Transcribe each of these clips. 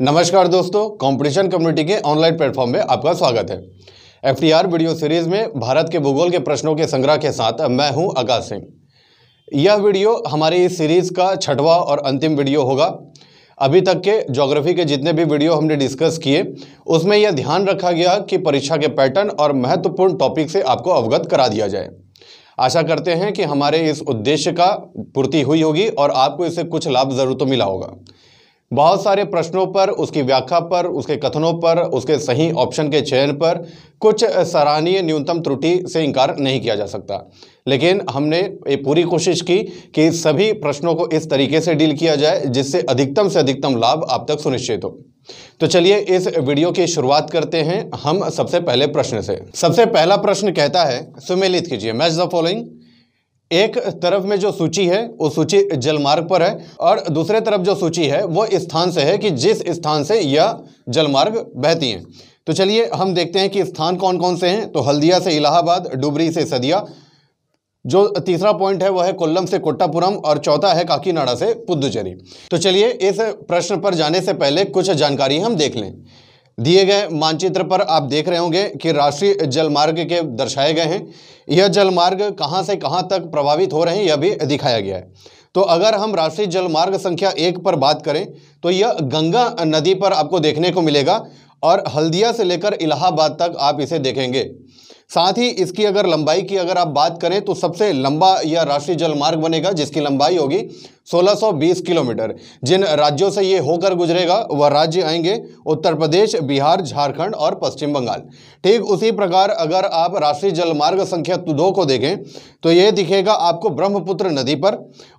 नमस्कार दोस्तों competition community के ऑनलाइन प्लेटफॉर्म में आपका स्वागत है एफ वीडियो सीरीज में भारत के भूगोल के प्रश्नों के संग्रह के साथ मैं हूं आकाश सिंह यह वीडियो हमारी इस सीरीज का छठवा और अंतिम वीडियो होगा अभी तक के ज्योग्राफी के जितने भी वीडियो हमने डिस्कस किए उसमें यह ध्यान रखा गया कि परीक्षा के पैटर्न और महत्वपूर्ण टॉपिक से आपको अवगत करा दिया जाए आशा करते हैं कि हमारे इस उद्देश्य का पूर्ति हुई होगी और आपको इससे कुछ लाभ जरूर तो मिला होगा बहुत सारे प्रश्नों पर उसकी व्याख्या पर उसके कथनों पर उसके सही ऑप्शन के चयन पर कुछ सराहनीय न्यूनतम त्रुटि से इनकार नहीं किया जा सकता लेकिन हमने ये पूरी कोशिश की कि सभी प्रश्नों को इस तरीके से डील किया जाए जिससे अधिकतम से अधिकतम लाभ आप तक सुनिश्चित हो तो चलिए इस वीडियो की शुरुआत करते हैं हम सबसे पहले प्रश्न से सबसे पहला प्रश्न कहता है सुमेलित कीजिए मैच द फॉलोइंग एक तरफ में जो सूची है वो सूची जलमार्ग पर है और दूसरे तरफ जो सूची है वो स्थान से है कि जिस स्थान से यह जलमार्ग बहती हैं तो चलिए हम देखते हैं कि स्थान कौन कौन से हैं तो हल्दिया से इलाहाबाद डुबरी से सदिया जो तीसरा पॉइंट है वह है कोल्लम से कोट्टापुरम और चौथा है काकीनाडा से पुदुचेरी तो चलिए इस प्रश्न पर जाने से पहले कुछ जानकारी हम देख लें दिए गए मानचित्र पर आप देख रहे होंगे कि राष्ट्रीय जलमार्ग के दर्शाए गए हैं यह जलमार्ग कहां से कहां तक प्रभावित हो रहे हैं यह भी दिखाया गया है तो अगर हम राष्ट्रीय जलमार्ग संख्या एक पर बात करें तो यह गंगा नदी पर आपको देखने को मिलेगा और हल्दिया से लेकर इलाहाबाद तक आप इसे देखेंगे साथ ही इसकी अगर लंबाई की अगर आप बात करें तो सबसे लंबा यह राष्ट्रीय जलमार्ग बनेगा जिसकी लंबाई होगी 1620 किलोमीटर जिन राज्यों से ये होकर गुजरेगा वह राज्य आएंगे उत्तर प्रदेश बिहार झारखंड और पश्चिम बंगाल ठीक उसी प्रकार अगर आप राष्ट्रीय जलमार्ग संख्या दो को देखें तो यह दिखेगा आपको ब्रह्मपुत्र नदी पर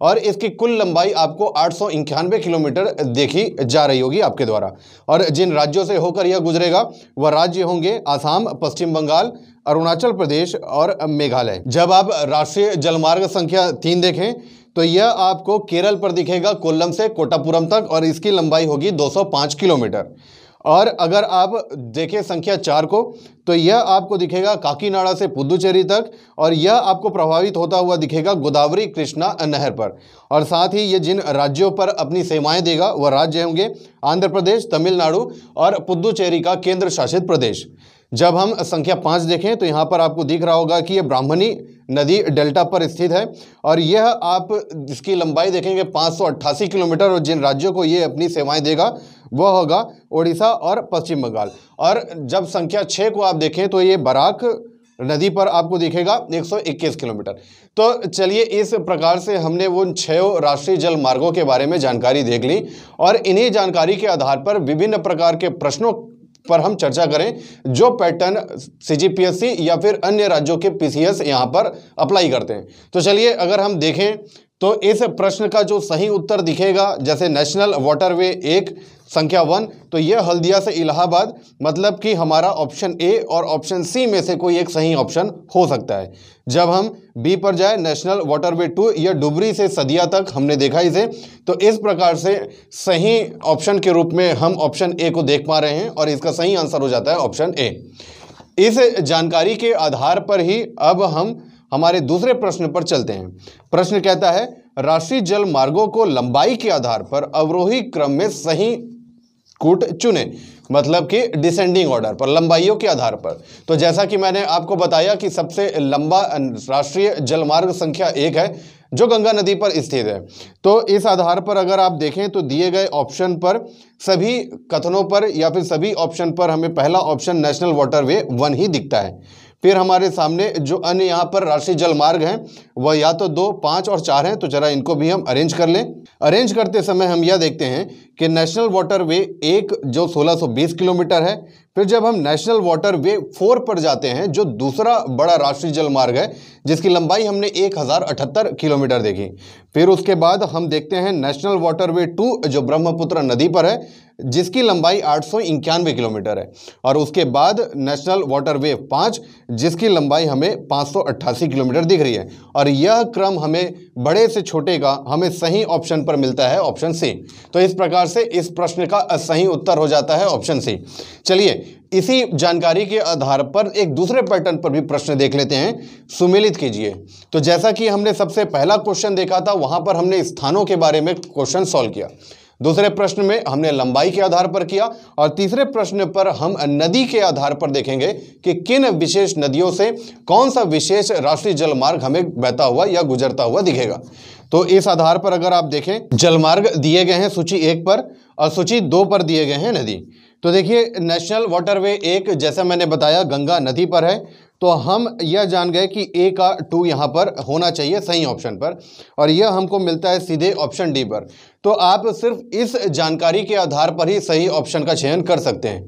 और इसकी कुल लंबाई आपको आठ किलोमीटर देखी जा रही होगी आपके द्वारा और जिन राज्यों से होकर यह गुजरेगा वह राज्य होंगे आसाम पश्चिम बंगाल अरुणाचल प्रदेश और मेघालय जब आप राष्ट्रीय जलमार्ग संख्या तीन देखें तो यह आपको केरल पर दिखेगा कोल्लम से कोटापुरम तक और इसकी लंबाई होगी 205 किलोमीटर और अगर आप देखें संख्या चार को तो यह आपको दिखेगा काकीनाड़ा से पुदुचेरी तक और यह आपको प्रभावित होता हुआ दिखेगा गोदावरी कृष्णा नहर पर और साथ ही ये जिन राज्यों पर अपनी सेवाएं देगा वह राज्य होंगे आंध्र प्रदेश तमिलनाडु और पुदुचेरी का केंद्र शासित प्रदेश जब हम संख्या पाँच देखें तो यहाँ पर आपको दिख रहा होगा कि ये ब्राह्मणी नदी डेल्टा पर स्थित है और यह आप इसकी लंबाई देखेंगे 588 किलोमीटर और जिन राज्यों को ये अपनी सेवाएं देगा वह होगा ओडिशा और पश्चिम बंगाल और जब संख्या छः को आप देखें तो ये बराक नदी पर आपको दिखेगा 121 किलोमीटर तो चलिए इस प्रकार से हमने उन छः राष्ट्रीय जल मार्गों के बारे में जानकारी देख ली और इन्हीं जानकारी के आधार पर विभिन्न प्रकार के प्रश्नों पर हम चर्चा करें जो पैटर्न सीजीपीएससी या फिर अन्य राज्यों के पीसीएस यहां पर अप्लाई करते हैं तो चलिए अगर हम देखें तो इस प्रश्न का जो सही उत्तर दिखेगा जैसे नेशनल वाटरवे एक संख्या वन तो यह हल्दिया से इलाहाबाद मतलब कि हमारा ऑप्शन ए और ऑप्शन सी में से कोई एक सही ऑप्शन हो सकता है जब हम बी पर जाए नेशनल वाटरवे टू यह डुबरी से सदिया तक हमने देखा इसे तो इस प्रकार से सही ऑप्शन के रूप में हम ऑप्शन ए को देख पा रहे हैं और इसका सही आंसर हो जाता है ऑप्शन ए इस जानकारी के आधार पर ही अब हम हमारे दूसरे प्रश्न पर चलते हैं प्रश्न कहता है राष्ट्रीय जल मार्गों को लंबाई के आधार पर अवरोही क्रम में सही कूट चुने मतलब कि डिसेंडिंग ऑर्डर पर लंबाइयों के आधार पर तो जैसा कि मैंने आपको बताया कि सबसे लंबा राष्ट्रीय जलमार्ग संख्या एक है जो गंगा नदी पर स्थित है तो इस आधार पर अगर आप देखें तो दिए गए ऑप्शन पर सभी कथनों पर या फिर सभी ऑप्शन पर हमें पहला option national waterway one ही दिखता है फिर हमारे सामने जो अन्य यहाँ पर राष्ट्रीय जल मार्ग हैं वह या तो दो पाँच और चार हैं तो जरा इनको भी हम अरेंज कर लें अरेंज करते समय हम यह देखते हैं कि नेशनल वाटर वे एक जो 1620 किलोमीटर है फिर जब हम नेशनल वाटर वे फोर पर जाते हैं जो दूसरा बड़ा राष्ट्रीय जल मार्ग है जिसकी लंबाई हमने 1078 किलोमीटर देखी फिर उसके बाद हम देखते हैं नेशनल वाटर वे टू जो ब्रह्मपुत्र नदी पर है जिसकी लंबाई आठ किलोमीटर है और उसके बाद नेशनल वाटर वे पाँच जिसकी लंबाई हमें पाँच किलोमीटर दिख रही है और यह क्रम हमें बड़े से छोटे का हमें सही ऑप्शन पर मिलता है ऑप्शन सी तो इस प्रकार प्रकार से इस प्रश्न का सही उत्तर हो जाता है ऑप्शन सी चलिए इसी जानकारी के आधार पर एक दूसरे पैटर्न पर भी प्रश्न देख लेते हैं सुमिलित कीजिए तो जैसा कि हमने सबसे पहला क्वेश्चन देखा था वहां पर हमने स्थानों के बारे में क्वेश्चन सॉल्व किया दूसरे प्रश्न में हमने लंबाई के आधार पर किया और तीसरे प्रश्न पर हम नदी के आधार पर देखेंगे कि किन विशेष नदियों से कौन सा विशेष राष्ट्रीय जलमार्ग हमें बहता हुआ या गुजरता हुआ दिखेगा तो इस आधार पर अगर आप देखें जलमार्ग दिए गए हैं सूची एक पर और सूची दो पर दिए गए हैं नदी तो देखिए नेशनल वाटरवे एक जैसा मैंने बताया गंगा नदी पर है तो हम यह जान गए कि ए का टू यहाँ पर होना चाहिए सही ऑप्शन पर और यह हमको मिलता है सीधे ऑप्शन डी पर तो आप सिर्फ इस जानकारी के आधार पर ही सही ऑप्शन का चयन कर सकते हैं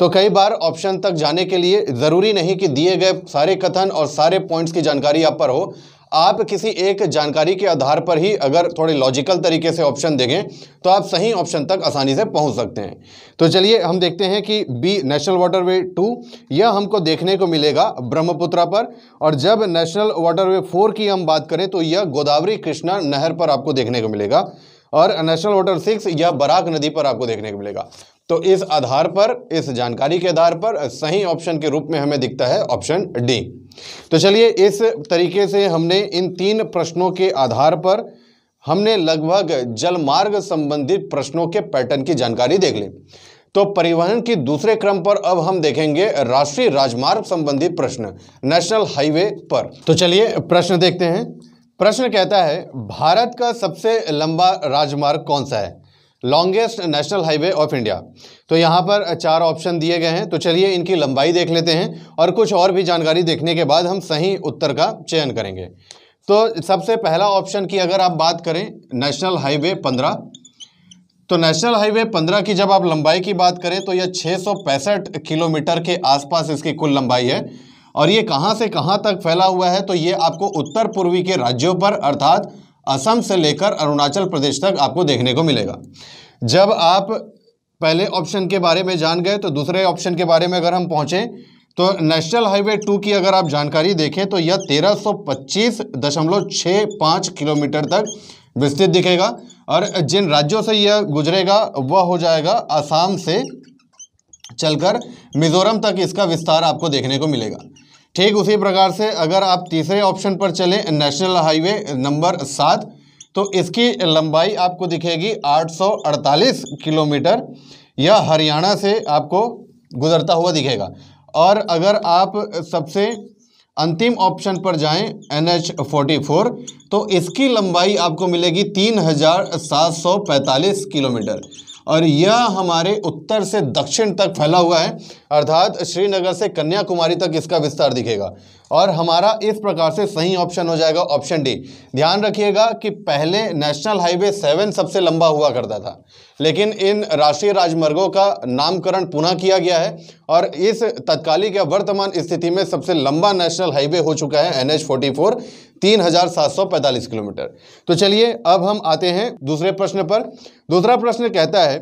तो कई बार ऑप्शन तक जाने के लिए ज़रूरी नहीं कि दिए गए सारे कथन और सारे पॉइंट्स की जानकारी आप पर हो आप किसी एक जानकारी के आधार पर ही अगर थोड़े लॉजिकल तरीके से ऑप्शन देखें तो आप सही ऑप्शन तक आसानी से पहुंच सकते हैं तो चलिए हम देखते हैं कि बी नेशनल वाटरवे टू यह हमको देखने को मिलेगा ब्रह्मपुत्रा पर और जब नेशनल वाटरवे फोर की हम बात करें तो यह गोदावरी कृष्णा नहर पर आपको देखने को मिलेगा और नेशनल वाटर सिक्स या बराक नदी पर आपको देखने को मिलेगा तो इस आधार पर इस जानकारी के आधार पर सही ऑप्शन के रूप में हमें दिखता है ऑप्शन डी तो चलिए इस तरीके से हमने इन तीन प्रश्नों के आधार पर हमने लगभग जलमार्ग संबंधित प्रश्नों के पैटर्न की जानकारी देख ली तो परिवहन की दूसरे क्रम पर अब हम देखेंगे राष्ट्रीय राजमार्ग संबंधी प्रश्न नेशनल हाईवे पर तो चलिए प्रश्न देखते हैं प्रश्न कहता है भारत का सबसे लंबा राजमार्ग कौन सा है longest national highway of India तो यहाँ पर चार ऑप्शन दिए गए हैं तो चलिए इनकी लंबाई देख लेते हैं और कुछ और भी जानकारी देखने के बाद हम सही उत्तर का चयन करेंगे तो सबसे पहला ऑप्शन की अगर आप बात करें नेशनल हाईवे पंद्रह तो नेशनल हाईवे पंद्रह की जब आप लंबाई की बात करें तो यह छः किलोमीटर के आसपास इसकी कुल लंबाई है और ये कहाँ से कहाँ तक फैला हुआ है तो ये आपको उत्तर पूर्वी के राज्यों पर अर्थात असम से लेकर अरुणाचल प्रदेश तक आपको देखने को मिलेगा जब आप पहले ऑप्शन के बारे में जान गए तो दूसरे ऑप्शन के बारे में अगर हम पहुँचें तो नेशनल हाईवे टू की अगर आप जानकारी देखें तो यह तेरह सौ पच्चीस दशमलव छः पाँच किलोमीटर तक विस्तृत दिखेगा और जिन राज्यों से यह गुजरेगा वह हो जाएगा आसाम से चलकर मिज़ोरम तक इसका विस्तार आपको देखने को मिलेगा ठीक उसी प्रकार से अगर आप तीसरे ऑप्शन पर चलें नेशनल हाईवे नंबर सात तो इसकी लंबाई आपको दिखेगी 848 किलोमीटर यह हरियाणा से आपको गुजरता हुआ दिखेगा और अगर आप सबसे अंतिम ऑप्शन पर जाएं एन एच तो इसकी लंबाई आपको मिलेगी 3745 किलोमीटर और यह हमारे उत्तर से दक्षिण तक फैला हुआ है अर्थात श्रीनगर से कन्याकुमारी तक इसका विस्तार दिखेगा और हमारा इस प्रकार से सही ऑप्शन हो जाएगा ऑप्शन डी ध्यान रखिएगा कि पहले नेशनल हाईवे सेवन सबसे लंबा हुआ करता था लेकिन इन राष्ट्रीय राजमार्गों का नामकरण पुनः किया गया है और इस तत्कालिक या वर्तमान स्थिति में सबसे लंबा नेशनल हाईवे हो चुका है एन एच तीन हजार सात सौ पैंतालीस किलोमीटर तो चलिए अब हम आते हैं दूसरे प्रश्न पर दूसरा प्रश्न कहता है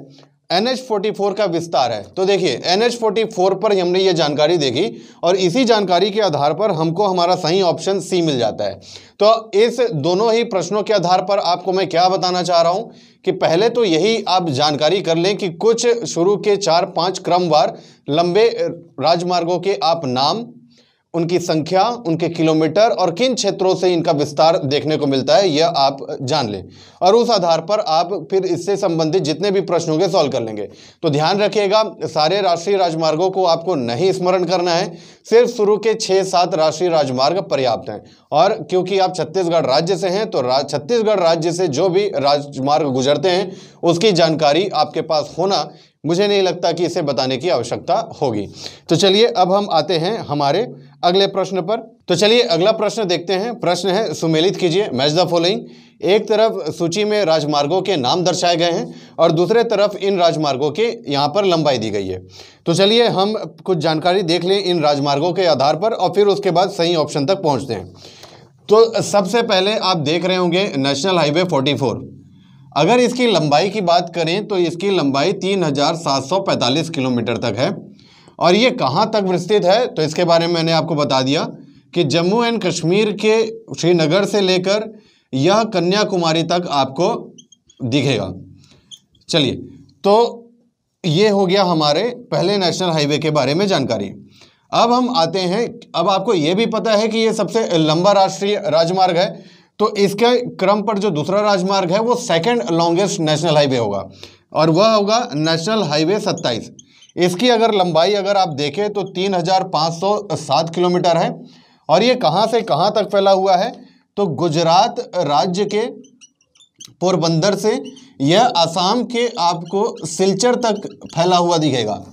एन एच फोर्टी फोर का विस्तार है तो देखिए एन एच फोर्टी फोर पर हमने ये जानकारी देखी और इसी जानकारी के आधार पर हमको हमारा सही ऑप्शन सी मिल जाता है तो इस दोनों ही प्रश्नों के आधार पर आपको मैं क्या बताना चाह रहा हूँ कि पहले तो यही आप जानकारी कर लें कि कुछ शुरू के चार पांच क्रमवार लंबे राजमार्गों के आप नाम उनकी संख्या उनके किलोमीटर और किन क्षेत्रों से इनका विस्तार देखने को मिलता है यह आप जान लें और उस आधार पर आप फिर इससे संबंधित जितने भी प्रश्न होंगे सॉल्व कर लेंगे तो ध्यान रखिएगा सारे राष्ट्रीय राजमार्गों को आपको नहीं स्मरण करना है सिर्फ शुरू के छः सात राष्ट्रीय राजमार्ग पर्याप्त हैं और क्योंकि आप छत्तीसगढ़ राज्य से हैं तो रा, छत्तीसगढ़ राज्य से जो भी राजमार्ग गुजरते हैं उसकी जानकारी आपके पास होना मुझे नहीं लगता कि इसे बताने की आवश्यकता होगी तो चलिए अब हम आते हैं हमारे अगले प्रश्न पर तो चलिए अगला प्रश्न देखते हैं प्रश्न है सुमेलित कीजिए मैच द फॉलोइंग एक तरफ सूची में राजमार्गों के नाम दर्शाए गए हैं और दूसरे तरफ इन राजमार्गों के यहाँ पर लंबाई दी गई है तो चलिए हम कुछ जानकारी देख लें इन राजमार्गों के आधार पर और फिर उसके बाद सही ऑप्शन तक पहुँचते हैं तो सबसे पहले आप देख रहे होंगे नेशनल हाईवे फोर्टी अगर इसकी लंबाई की बात करें तो इसकी लंबाई 3745 किलोमीटर तक है और ये कहाँ तक विस्तृत है तो इसके बारे में मैंने आपको बता दिया कि जम्मू एंड कश्मीर के श्रीनगर से लेकर यह कन्याकुमारी तक आपको दिखेगा चलिए तो ये हो गया हमारे पहले नेशनल हाईवे के बारे में जानकारी अब हम आते हैं अब आपको ये भी पता है कि ये सबसे लंबा राष्ट्रीय राजमार्ग है तो इसके क्रम पर जो दूसरा राजमार्ग है वो सेकेंड लॉन्गेस्ट नेशनल हाईवे होगा और वह होगा नेशनल हाईवे सत्ताईस इसकी अगर लंबाई अगर आप देखें तो 3,507 किलोमीटर है और ये कहाँ से कहाँ तक फैला हुआ है तो गुजरात राज्य के पोरबंदर से यह आसाम के आपको सिलचर तक फैला हुआ दिखेगा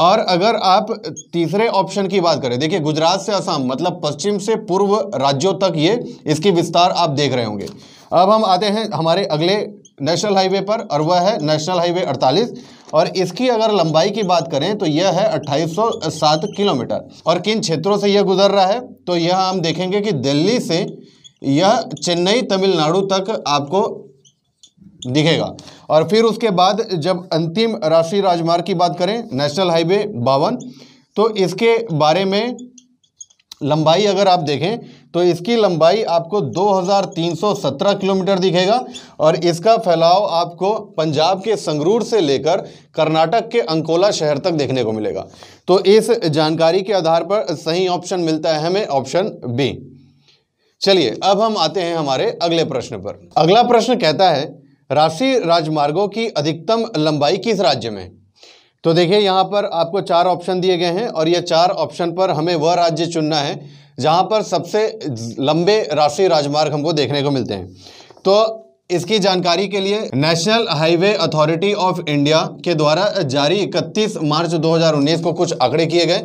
और अगर आप तीसरे ऑप्शन की बात करें देखिए गुजरात से असम मतलब पश्चिम से पूर्व राज्यों तक ये इसकी विस्तार आप देख रहे होंगे अब हम आते हैं हमारे अगले नेशनल हाईवे पर और वह है नेशनल हाईवे 48 और इसकी अगर लंबाई की बात करें तो यह है 2807 किलोमीटर और किन क्षेत्रों से यह गुजर रहा है तो यह हम देखेंगे कि दिल्ली से यह चेन्नई तमिलनाडु तक आपको दिखेगा और फिर उसके बाद जब अंतिम राष्ट्रीय राजमार्ग की बात करें नेशनल हाईवे बावन तो इसके बारे में लंबाई अगर आप देखें तो इसकी लंबाई आपको 2317 किलोमीटर दिखेगा और इसका फैलाव आपको पंजाब के संगरूर से लेकर कर्नाटक के अंकोला शहर तक देखने को मिलेगा तो इस जानकारी के आधार पर सही ऑप्शन मिलता है हमें ऑप्शन बी चलिए अब हम आते हैं हमारे अगले प्रश्न पर अगला प्रश्न कहता है राष्ट्रीय राजमार्गों की अधिकतम लंबाई किस राज्य में तो देखिए यहाँ पर आपको चार ऑप्शन दिए गए हैं और ये चार ऑप्शन पर हमें वह राज्य चुनना है जहाँ पर सबसे लंबे राष्ट्रीय राजमार्ग हमको देखने को मिलते हैं तो इसकी जानकारी के लिए national highway authority of India के द्वारा जारी 31 मार्च 2019 को कुछ आंकड़े किए गए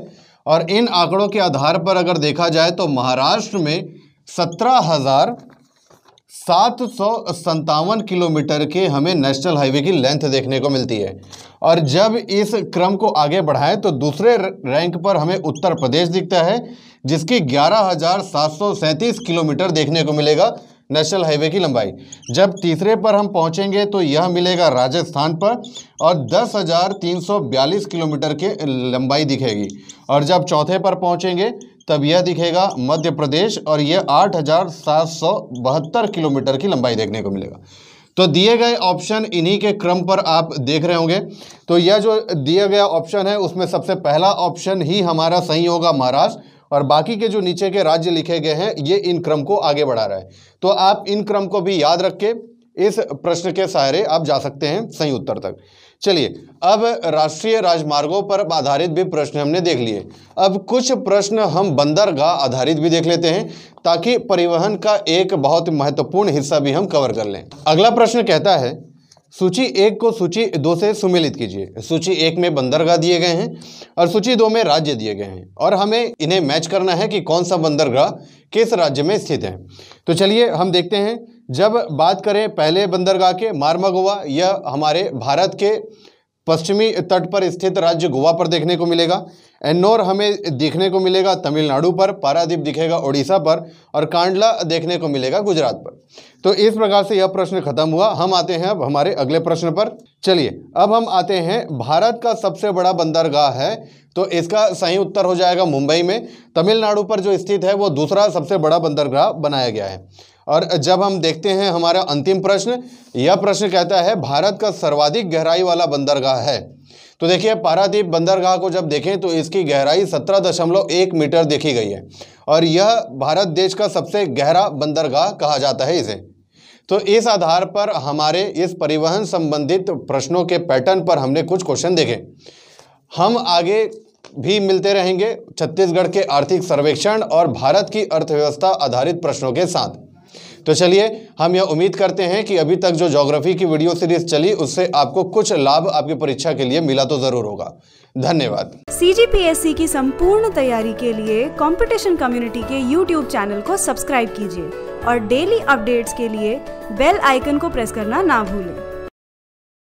और इन आंकड़ों के आधार पर अगर देखा जाए तो महाराष्ट्र में सत्रह हज़ार सात सौ संतावन किलोमीटर के हमें नेशनल हाईवे की लेंथ देखने को मिलती है और जब इस क्रम को आगे बढ़ाएं तो दूसरे रैंक पर हमें उत्तर प्रदेश दिखता है जिसकी ग्यारह हज़ार सात सौ सैंतीस किलोमीटर देखने को मिलेगा नेशनल हाईवे की लंबाई जब तीसरे पर हम पहुंचेंगे तो यह मिलेगा राजस्थान पर और 10,342 किलोमीटर के लंबाई दिखेगी और जब चौथे पर पहुंचेंगे तब यह दिखेगा मध्य प्रदेश और यह आठ हज़ार सात सौ बहत्तर किलोमीटर की लंबाई देखने को मिलेगा तो दिए गए ऑप्शन इन्हीं के क्रम पर आप देख रहे होंगे तो यह जो दिया गया ऑप्शन है उसमें सबसे पहला ऑप्शन ही हमारा सही होगा महाराष्ट्र और बाकी के जो नीचे के राज्य लिखे गए हैं ये इन क्रम को आगे बढ़ा रहा है तो आप इन क्रम को भी याद रख के इस प्रश्न के सहारे आप जा सकते हैं सही उत्तर तक चलिए अब राष्ट्रीय राजमार्गों पर आधारित भी प्रश्न हमने देख लिए अब कुछ प्रश्न हम बंदरगाह आधारित भी देख लेते हैं ताकि परिवहन का एक बहुत महत्वपूर्ण हिस्सा भी हम कवर कर लें अगला प्रश्न कहता है सूची एक को सूची दो से सुमिलित कीजिए सूची एक में बंदरगाह दिए गए हैं और सूची दो में राज्य दिए गए हैं और हमें इन्हें मैच करना है कि कौन सा बंदरगाह किस राज्य में स्थित है तो चलिए हम देखते हैं जब बात करें पहले बंदरगाह के मारमा गोवा यह हमारे भारत के पश्चिमी तट पर स्थित राज्य गोवा पर देखने को मिलेगा एन्नौर हमें देखने को मिलेगा तमिलनाडु पर पारादीप दिखेगा उड़ीसा पर और कांडला देखने को मिलेगा गुजरात पर तो इस प्रकार से यह प्रश्न खत्म हुआ हम आते हैं अब हमारे अगले प्रश्न पर चलिए अब हम आते हैं भारत का सबसे बड़ा बंदरगाह है तो इसका सही उत्तर हो जाएगा मुंबई में तमिलनाडु पर जो स्थित है वो दूसरा सबसे बड़ा बंदरगाह बनाया गया है और जब हम देखते हैं हमारा अंतिम प्रश्न यह प्रश्न कहता है भारत का सर्वाधिक गहराई वाला बंदरगाह है तो देखिए पारादीप बंदरगाह को जब देखें तो इसकी गहराई सत्रह दशमलव एक मीटर देखी गई है और यह भारत देश का सबसे गहरा बंदरगाह कहा जाता है इसे तो इस आधार पर हमारे इस परिवहन संबंधित प्रश्नों के पैटर्न पर हमने कुछ क्वेश्चन देखे हम आगे भी मिलते रहेंगे छत्तीसगढ़ के आर्थिक सर्वेक्षण और भारत की अर्थव्यवस्था आधारित प्रश्नों के साथ तो चलिए हम यह उम्मीद करते हैं कि अभी तक जो जोग्राफ़ी की वीडियो सीरीज चली उससे आपको कुछ लाभ आपकी परीक्षा के लिए मिला तो ज़रूर होगा धन्यवाद सी की संपूर्ण तैयारी के लिए कॉम्पिटिशन कम्युनिटी के यूट्यूब चैनल को सब्सक्राइब कीजिए और डेली अपडेट्स के लिए बेल आइकन को प्रेस करना ना भूलें